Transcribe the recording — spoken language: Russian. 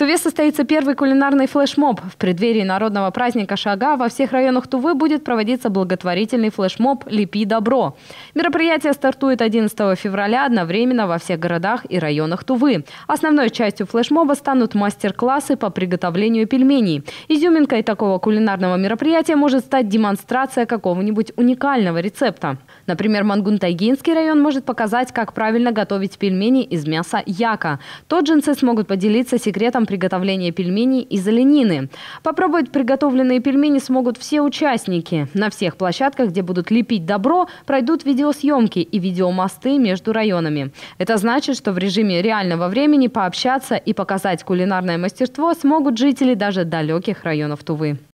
Туве состоится первый кулинарный флешмоб. В преддверии народного праздника Шага во всех районах Тувы будет проводиться благотворительный флешмоб «Лепи добро». Мероприятие стартует 11 февраля одновременно во всех городах и районах Тувы. Основной частью флешмоба станут мастер-классы по приготовлению пельменей. Изюминкой такого кулинарного мероприятия может стать демонстрация какого-нибудь уникального рецепта. Например, мангун район может показать, как правильно готовить пельмени из мяса яка. Тоджинцы смогут поделиться секретом приготовления пельменей из оленины. Попробовать приготовленные пельмени смогут все участники. На всех площадках, где будут лепить добро, пройдут видеосъемки и видеомосты между районами. Это значит, что в режиме реального времени пообщаться и показать кулинарное мастерство смогут жители даже далеких районов Тувы.